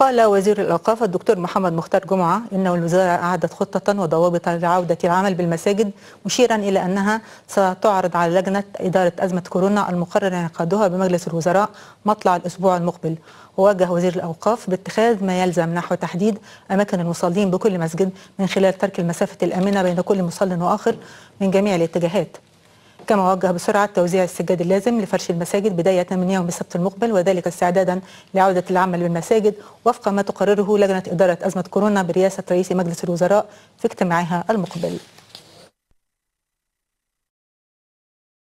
قال وزير الأوقاف الدكتور محمد مختار جمعة إن الوزارة أعدت خطة وضوابط لعودة العمل بالمساجد مشيرا إلى أنها ستعرض على لجنة إدارة أزمة كورونا المقرر انعقادها بمجلس الوزراء مطلع الأسبوع المقبل ووجه وزير الأوقاف باتخاذ ما يلزم نحو تحديد أماكن المصلين بكل مسجد من خلال ترك المسافة الآمنة بين كل مصل وآخر من جميع الاتجاهات كما وجه بسرعة توزيع السجاد اللازم لفرش المساجد بداية من يوم السبت المقبل وذلك استعدادا لعودة العمل بالمساجد وفق ما تقرره لجنة إدارة أزمة كورونا برئاسة رئيس مجلس الوزراء في اجتماعها المقبل